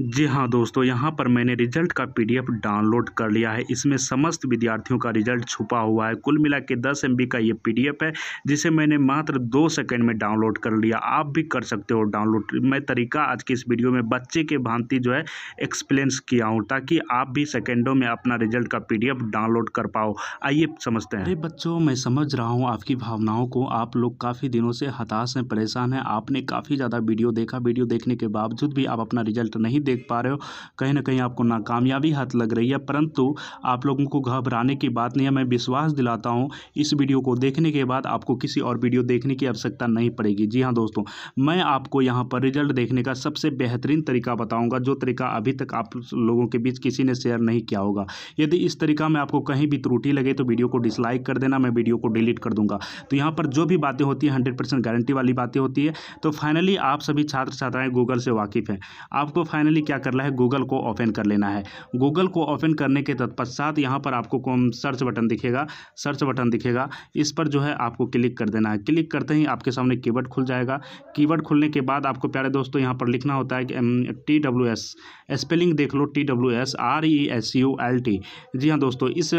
जी हाँ दोस्तों यहाँ पर मैंने रिजल्ट का पीडीएफ डाउनलोड कर लिया है इसमें समस्त विद्यार्थियों का रिजल्ट छुपा हुआ है कुल मिला के दस एम का ये पीडीएफ है जिसे मैंने मात्र दो सेकंड में डाउनलोड कर लिया आप भी कर सकते हो डाउनलोड मैं तरीका आज की इस वीडियो में बच्चे के भांति जो है एक्सप्लेंस किया हूँ ताकि आप भी सेकेंडों में अपना रिजल्ट का पी डाउनलोड कर पाओ आइए समझते हैं अरे बच्चों मैं समझ रहा हूँ आपकी भावनाओं को आप लोग काफ़ी दिनों से हताश हैं परेशान हैं आपने काफ़ी ज़्यादा वीडियो देखा वीडियो देखने के बावजूद भी आप अपना रिजल्ट नहीं देख पा रहे हो कहीं ना कहीं आपको नाकामयाबी हाथ लग रही है परंतु आप लोगों को घबराने की बात नहीं है मैं विश्वास दिलाता हूँ इस वीडियो को देखने के बाद आपको किसी और वीडियो देखने की आवश्यकता नहीं पड़ेगी जी हाँ दोस्तों मैं आपको यहाँ पर रिजल्ट देखने का सबसे बेहतरीन तरीका बताऊँगा जो तरीका अभी तक आप लोगों के बीच किसी ने शेयर नहीं किया होगा यदि इस तरीका में आपको कहीं भी त्रुटि लगे तो वीडियो को डिसलाइक कर देना मैं वीडियो को डिलीट कर दूंगा तो यहाँ पर जो भी बातें होती हैं हंड्रेड गारंटी वाली बातें होती है तो फाइनली आप सभी छात्र छात्राएं गूगल से वाकिफ़ हैं आपको फाइनली सिंपली क्या करना है गूगल को ओपन कर लेना है गूगल को ओपन करने के तत्पश्चात यहाँ पर आपको सर्च बटन दिखेगा सर्च बटन दिखेगा इस पर जो है आपको क्लिक कर देना है क्लिक करते ही आपके सामने कीवर्ड खुल जाएगा कीवर्ड खुलने के बाद आपको प्यारे दोस्तों यहाँ पर लिखना होता है कि टी डब्ल्यू एस स्पेलिंग देख लो T W S R E S U L T जी हाँ दोस्तों इस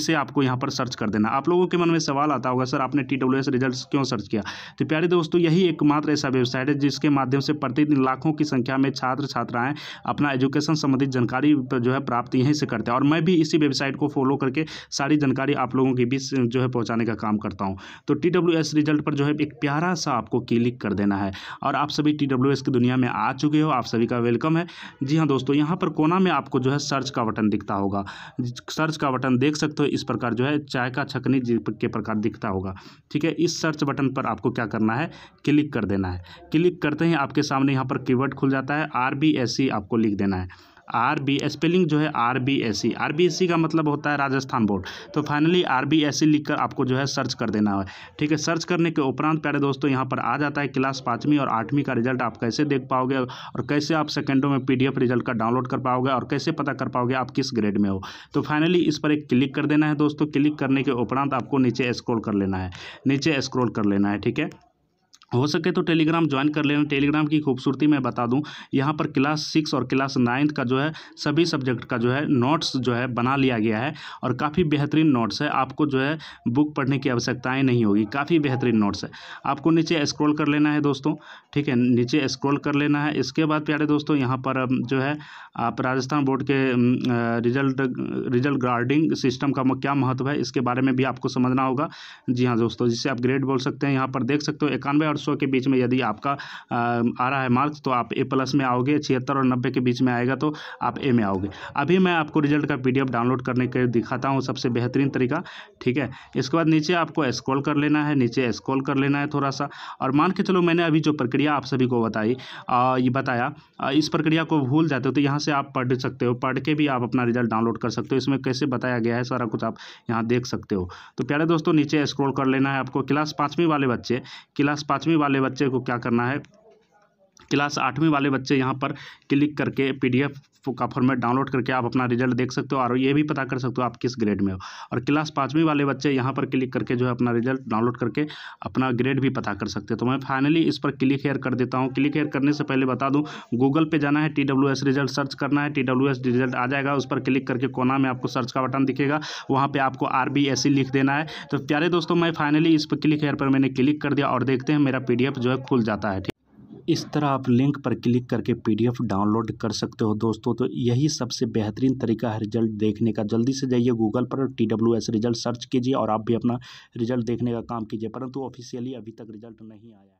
इसे आपको यहाँ पर सर्च कर देना आप लोगों के मन में सवाल आता होगा सर आपने टी डब्ल्यू एस रिजल्ट क्यों सर्च किया तो प्यारे दोस्तों यही एकमात्र ऐसा वेबसाइट है जिसके माध्यम से प्रतिदिन लाखों की संख्या में छात्र छात्राएं अपना एजुकेशन संबंधित जानकारी जो है प्राप्त यहीं से करते हैं और मैं भी इसी वेबसाइट को फॉलो करके सारी जानकारी आप लोगों के बीच जो है पहुँचाने का काम करता हूँ तो टी रिजल्ट पर जो है एक प्यारा सा आपको क्लिक कर देना है और आप सभी टी की दुनिया में आ चुके हो आप सभी का वेलकम है जी हाँ दोस्तों यहाँ पर कोना में आपको जो है सर्च का बटन दिखता होगा सर्च का बटन देख सकते हो इस प्रकार जो है चाय का छकनी के प्रकार दिखता होगा ठीक है इस सर्च बटन पर आपको क्या करना है क्लिक कर देना है क्लिक करते ही आपके सामने यहाँ पर कीवर्ड खुल जाता है आर बी एस सी आपको लिख देना है आर बी स्पेलिंग जो है R B S C R B S C का मतलब होता है राजस्थान बोर्ड तो finally R B S C लिख कर आपको जो है सर्च कर देना है ठीक है सर्च करने के उपरांत प्यारे दोस्तों यहाँ पर आ जाता है क्लास पाँचवीं और आठवीं का रिजल्ट आप कैसे देख पाओगे और कैसे आप सेकेंडों में पी डी एफ रिजल्ट का डाउनलोड कर पाओगे और कैसे पता कर पाओगे आप किस ग्रेड में हो तो फाइनली इस पर एक क्लिक कर देना है दोस्तों क्लिक करने के उपरांत आपको नीचे स्क्रोल कर लेना है नीचे स्क्रोल कर लेना है ठीक है हो सके तो टेलीग्राम ज्वाइन कर लेना टेलीग्राम की खूबसूरती मैं बता दूं यहाँ पर क्लास सिक्स और क्लास नाइन्थ का जो है सभी सब्जेक्ट का जो है नोट्स जो है बना लिया गया है और काफ़ी बेहतरीन नोट्स है आपको जो है बुक पढ़ने की आवश्यकताएं नहीं होगी काफ़ी बेहतरीन नोट्स है आपको नीचे स्क्रोल कर लेना है दोस्तों ठीक है नीचे स्क्रोल कर लेना है इसके बाद प्यारे दोस्तों यहाँ पर जो है आप राजस्थान बोर्ड के रिजल्ट रिजल्ट गार्डिंग सिस्टम का क्या महत्व है इसके बारे में भी आपको समझना होगा जी हाँ दोस्तों जिसे आप ग्रेड बोल सकते हैं यहाँ पर देख सकते हो इक्यानवे और सौ के बीच में यदि आपका आ रहा है मार्क्स तो आप ए प्लस में आओगे छिहत्तर और नब्बे के बीच में आएगा तो आप ए में आओगे अभी मैं आपको रिजल्ट का पी डाउनलोड करने के दिखाता हूँ सबसे बेहतरीन तरीका ठीक है इसके बाद नीचे आपको स्क्रॉल कर लेना है नीचे स्क्रॉल कर लेना है थोड़ा सा और मान के चलो मैंने अभी जो प्रक्रिया आप सभी को बताई ये बताया इस प्रक्रिया को भूल जाते हो तो यहाँ से आप पढ़ सकते हो पढ़ के भी आप अपना रिजल्ट डाउनलोड कर सकते हो इसमें कैसे बताया गया है सारा कुछ आप यहाँ देख सकते हो तो प्यारे दोस्तों नीचे स्क्रॉल कर लेना है आपको क्लास पाँचवीं वाले बच्चे क्लास पाँच पाँचवीं वाले बच्चे को क्या करना है क्लास आठवीं वाले बच्चे यहाँ पर क्लिक करके पीडीएफ का फॉर्मेट डाउनलोड करके आप अपना रिजल्ट देख सकते हो और ये भी पता कर सकते हो आप किस ग्रेड में हो और क्लास पाँचवीं वाले बच्चे यहाँ पर क्लिक करके जो है अपना रिजल्ट डाउनलोड करके अपना ग्रेड भी पता कर सकते हो तो मैं फाइनली इस पर क्लिक हेयर कर देता हूँ क्लिक हेयर करने से पहले बता दूँ गूगल पर जाना है टी रिजल्ट सर्च करना है टी रिजल्ट आ जाएगा उस पर क्लिक करके कोना में आपको सर्च का बटन दिखेगा वहाँ पर आपको आर e लिख देना है तो प्यारे दोस्तों मैं फाइनली इस पर क्लिक हेयर पर मैंने क्लिक कर दिया और देखते हैं मेरा पी जो है खुल जाता है इस तरह आप लिंक पर क्लिक करके पीडीएफ डाउनलोड कर सकते हो दोस्तों तो यही सबसे बेहतरीन तरीका है रिजल्ट देखने का जल्दी से जाइए गूगल पर T W S result search कीजिए और आप भी अपना रिजल्ट देखने का काम कीजिए परंतु ऑफिशियली अभी तक रिजल्ट नहीं आया